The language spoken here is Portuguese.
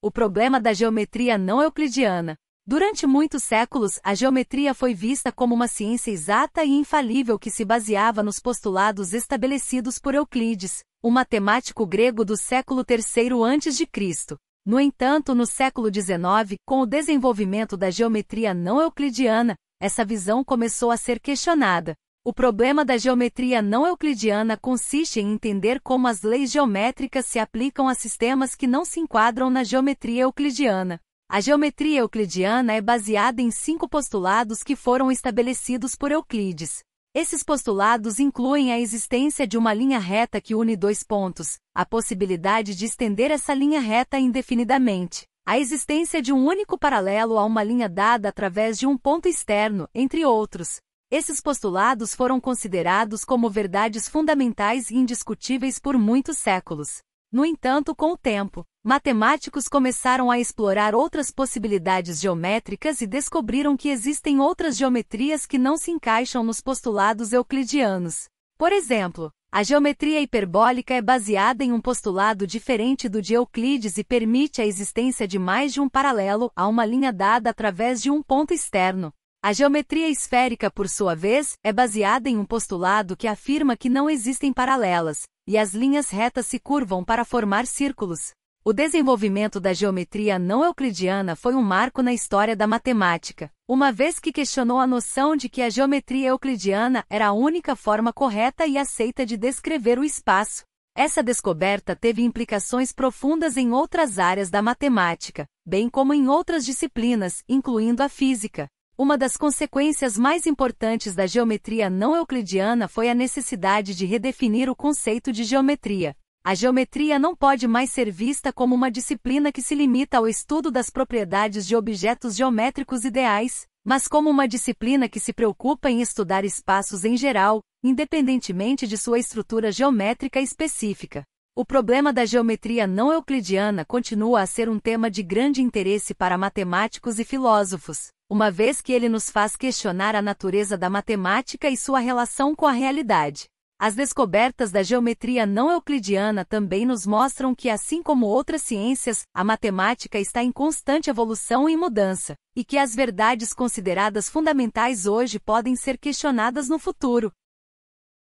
o problema da geometria não euclidiana. Durante muitos séculos, a geometria foi vista como uma ciência exata e infalível que se baseava nos postulados estabelecidos por Euclides, o um matemático grego do século III a.C. No entanto, no século XIX, com o desenvolvimento da geometria não euclidiana, essa visão começou a ser questionada. O problema da geometria não euclidiana consiste em entender como as leis geométricas se aplicam a sistemas que não se enquadram na geometria euclidiana. A geometria euclidiana é baseada em cinco postulados que foram estabelecidos por Euclides. Esses postulados incluem a existência de uma linha reta que une dois pontos, a possibilidade de estender essa linha reta indefinidamente, a existência de um único paralelo a uma linha dada através de um ponto externo, entre outros. Esses postulados foram considerados como verdades fundamentais e indiscutíveis por muitos séculos. No entanto, com o tempo, matemáticos começaram a explorar outras possibilidades geométricas e descobriram que existem outras geometrias que não se encaixam nos postulados euclidianos. Por exemplo, a geometria hiperbólica é baseada em um postulado diferente do de Euclides e permite a existência de mais de um paralelo a uma linha dada através de um ponto externo. A geometria esférica, por sua vez, é baseada em um postulado que afirma que não existem paralelas, e as linhas retas se curvam para formar círculos. O desenvolvimento da geometria não euclidiana foi um marco na história da matemática, uma vez que questionou a noção de que a geometria euclidiana era a única forma correta e aceita de descrever o espaço. Essa descoberta teve implicações profundas em outras áreas da matemática, bem como em outras disciplinas, incluindo a física. Uma das consequências mais importantes da geometria não euclidiana foi a necessidade de redefinir o conceito de geometria. A geometria não pode mais ser vista como uma disciplina que se limita ao estudo das propriedades de objetos geométricos ideais, mas como uma disciplina que se preocupa em estudar espaços em geral, independentemente de sua estrutura geométrica específica. O problema da geometria não euclidiana continua a ser um tema de grande interesse para matemáticos e filósofos uma vez que ele nos faz questionar a natureza da matemática e sua relação com a realidade. As descobertas da geometria não euclidiana também nos mostram que, assim como outras ciências, a matemática está em constante evolução e mudança, e que as verdades consideradas fundamentais hoje podem ser questionadas no futuro,